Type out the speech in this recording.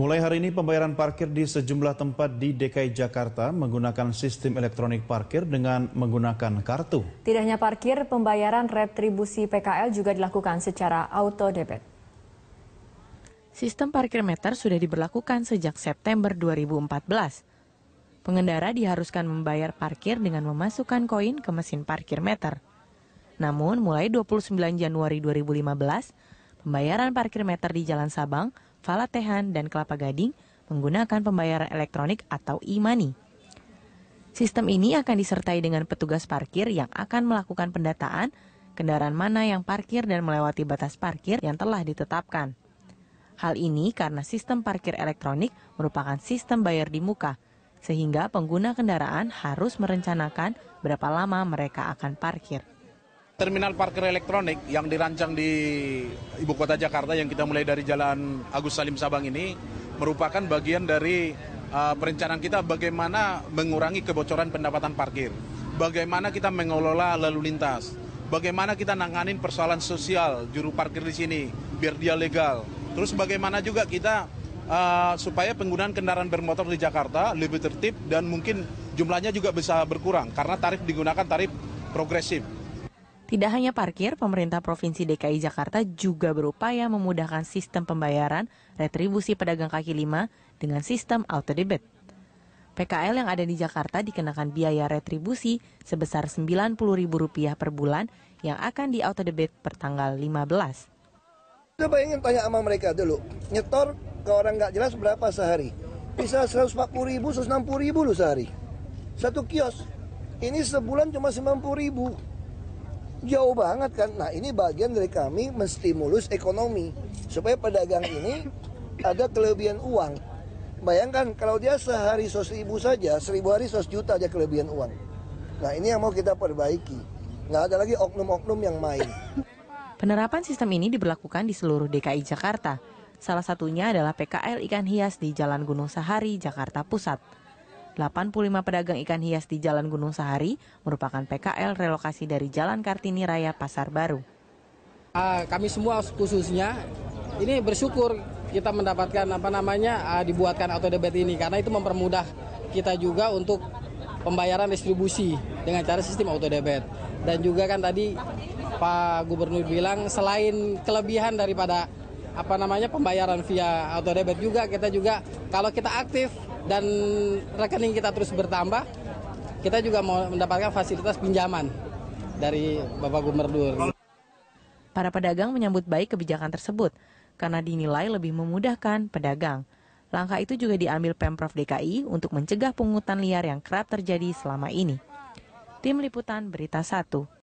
Mulai hari ini pembayaran parkir di sejumlah tempat di DKI Jakarta menggunakan sistem elektronik parkir dengan menggunakan kartu. Tidak hanya parkir, pembayaran retribusi PKL juga dilakukan secara auto debit. Sistem parkir meter sudah diberlakukan sejak September 2014. Pengendara diharuskan membayar parkir dengan memasukkan koin ke mesin parkir meter. Namun, mulai 29 Januari 2015, pembayaran parkir meter di Jalan Sabang Falatehan, dan Kelapa Gading menggunakan pembayaran elektronik atau e-money. Sistem ini akan disertai dengan petugas parkir yang akan melakukan pendataan kendaraan mana yang parkir dan melewati batas parkir yang telah ditetapkan. Hal ini karena sistem parkir elektronik merupakan sistem bayar di muka, sehingga pengguna kendaraan harus merencanakan berapa lama mereka akan parkir terminal parkir elektronik yang dirancang di ibu kota Jakarta yang kita mulai dari Jalan Agus Salim Sabang ini merupakan bagian dari uh, perencanaan kita bagaimana mengurangi kebocoran pendapatan parkir, bagaimana kita mengelola lalu lintas, bagaimana kita nanganin persoalan sosial juru parkir di sini biar dia legal, terus bagaimana juga kita uh, supaya penggunaan kendaraan bermotor di Jakarta lebih tertib dan mungkin jumlahnya juga bisa berkurang karena tarif digunakan tarif progresif tidak hanya parkir, pemerintah Provinsi DKI Jakarta juga berupaya memudahkan sistem pembayaran retribusi pedagang kaki lima dengan sistem auto debit. PKL yang ada di Jakarta dikenakan biaya retribusi sebesar Rp90.000 per bulan yang akan di auto debit per tanggal 15. Coba ingin tanya sama mereka dulu, nyetor ke orang nggak jelas berapa sehari? Bisa rp ribu, rp ribu loh sehari. Satu kios, ini sebulan cuma rp ribu. Jauh banget kan. Nah ini bagian dari kami menstimulus ekonomi supaya pedagang ini ada kelebihan uang. Bayangkan kalau dia sehari sos ribu saja, seribu hari sos juta aja kelebihan uang. Nah ini yang mau kita perbaiki. Nggak ada lagi oknum-oknum yang main. Penerapan sistem ini diberlakukan di seluruh DKI Jakarta. Salah satunya adalah PKL ikan hias di Jalan Gunung Sahari, Jakarta Pusat. 85 pedagang ikan hias di Jalan Gunung Sahari merupakan PKL relokasi dari Jalan Kartini Raya Pasar Baru. Ah, kami semua khususnya ini bersyukur kita mendapatkan apa namanya ah, dibuatkan auto debit ini karena itu mempermudah kita juga untuk pembayaran distribusi dengan cara sistem auto debit dan juga kan tadi Pak Gubernur bilang selain kelebihan daripada apa namanya pembayaran via auto debit juga kita juga kalau kita aktif dan rekening kita terus bertambah kita juga mau mendapatkan fasilitas pinjaman dari Bapak Gubernur. Para pedagang menyambut baik kebijakan tersebut karena dinilai lebih memudahkan pedagang. Langkah itu juga diambil Pemprov DKI untuk mencegah pungutan liar yang kerap terjadi selama ini. Tim Liputan Berita 1